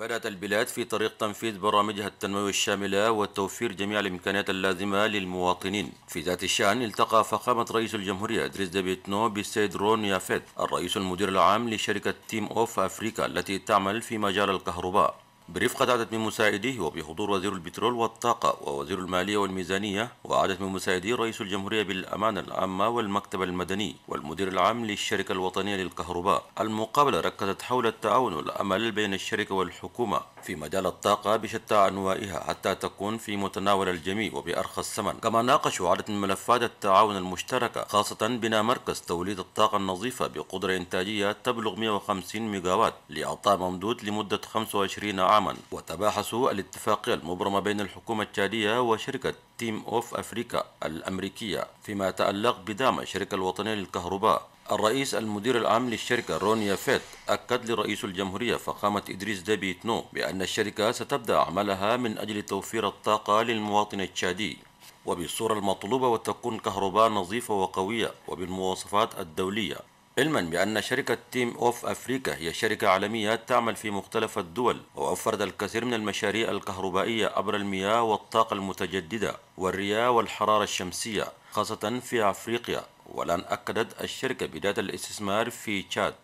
بدأت البلاد في طريق تنفيذ برامجها التنموية الشاملة وتوفير جميع الإمكانيات اللازمة للمواطنين في ذات الشأن التقى فخامة رئيس الجمهورية إدريس ديبيتنو بالسيد رون يافيت الرئيس المدير العام لشركة تيم أوف أفريكا التي تعمل في مجال الكهرباء برفقة عدد من مساعديه وبحضور وزير البترول والطاقة ووزير المالية والميزانية وعدد من مساعدي رئيس الجمهورية بالأمانة العامة والمكتب المدني والمدير العام للشركة الوطنية للكهرباء المقابلة ركزت حول التعاون والأمل بين الشركة والحكومة في مجال الطاقة بشتى أنواعها حتى تكون في متناول الجميع وبأرخص ثمن كما ناقشوا عدد من ملفات التعاون المشتركة خاصة بناء مركز توليد الطاقة النظيفة بقدرة إنتاجية تبلغ 150 ميجاوات لإعطاء ممدود لمدة 25 عام عاما وتباحثوا الاتفاقية المبرمة بين الحكومة التشادية وشركة تيم أوف أفريكا الأمريكية فيما يتعلق بدعم الشركة الوطنية للكهرباء الرئيس المدير العام للشركة رونيا فيت أكد لرئيس الجمهورية فخامة إدريس ديبي تنو بأن الشركة ستبدأ عملها من أجل توفير الطاقة للمواطن التشادي وبالصورة المطلوبة وتكون كهرباء نظيفة وقوية وبالمواصفات الدولية علما بأن شركة تيم أوف أفريكا هي شركة عالمية تعمل في مختلف الدول ووفرت الكثير من المشاريع الكهربائية عبر المياه والطاقة المتجددة والرياح والحرارة الشمسية خاصة في أفريقيا ولن أكدت الشركة بداية الاستثمار في تشاد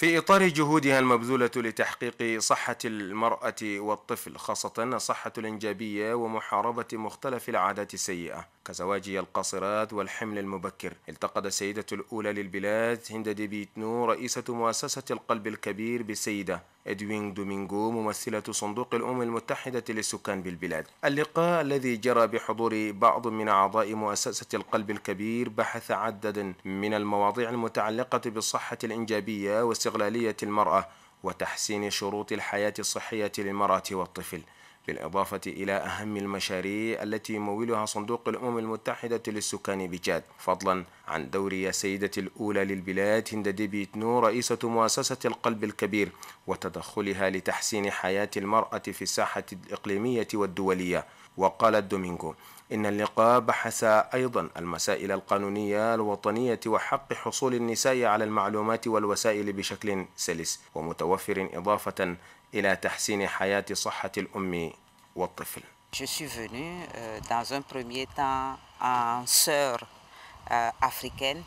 في إطار جهودها المبذولة لتحقيق صحة المرأة والطفل خاصة صحة الإنجابية ومحاربة مختلف العادات السيئة كزواجي القاصرات والحمل المبكر التقد السيدة الأولى للبلاد هند ديبيتنو رئيسة مؤسسة القلب الكبير بالسيدة إدوين دومينغو ممثلة صندوق الأمم المتحدة للسكان بالبلاد اللقاء الذي جرى بحضور بعض من أعضاء مؤسسة القلب الكبير بحث عددا من المواضيع المتعلقة بالصحة الإنجابية واستقرار استغلالية المرأة وتحسين شروط الحياة الصحية للمرأة والطفل بالإضافة إلى أهم المشاريع التي يمولها صندوق الأمم المتحدة للسكان بجاد فضلا عن دور يا سيدة الأولى للبلاد هند ديبيت نور رئيسة مؤسسة القلب الكبير وتدخلها لتحسين حياة المرأة في الساحة الإقليمية والدولية وقالت دومينغو إن اللقاء بحث أيضا المسائل القانونية الوطنية وحق حصول النساء على المعلومات والوسائل بشكل سلس ومتوفر إضافة إلى تحسين حياة صحة الأم والطفل. Je suis venue euh, dans un premier temps en sœur euh, africaine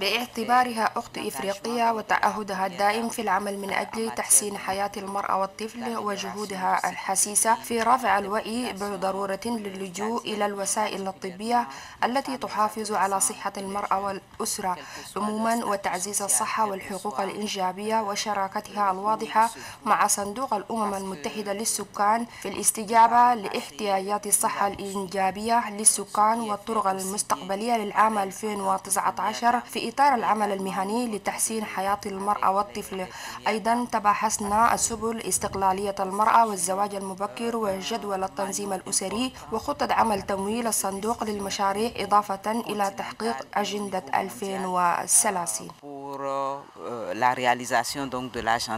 باعتبارها euh, euh, أخت إفريقية وتعهدها الدائم في العمل من أجل تحسين حياة المرأة والطفل وجهودها الحسيسة في رفع الوعي بضرورة للجوء إلى الوسائل الطبية التي تحافظ على صحة المرأة والأسرة عموما وتعزيز الصحة والحقوق الإنجابية وشراكتها الواضحة مع صندوق الأمم المتحدة للسكان في الاستجابة لاحتياجات الصحة الإنجابية للسكان والطرق المستقبلية للعام عام 2019 في إطار العمل المهني لتحسين حياة المرأة والطفل أيضا تباحثنا السبل استقلالية المرأة والزواج المبكر وجدول التنظيم الأسري وخطة عمل تمويل الصندوق للمشاريع إضافة إلى تحقيق أجندة 2030 2030.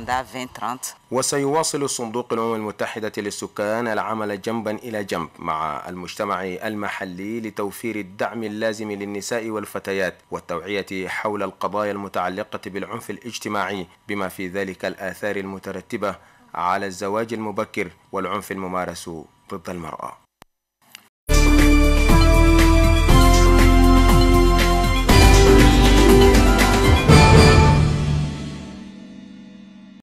Euh, وسيواصل صندوق الأمم المتحدة للسكان العمل جنبا إلى جنب مع المجتمع المحلي لتوفير الدعم اللازم للنساء والفتيات والتوعية حول القضايا المتعلقة بالعنف الاجتماعي بما في ذلك الآثار المترتبة على الزواج المبكر والعنف الممارس ضد المرأة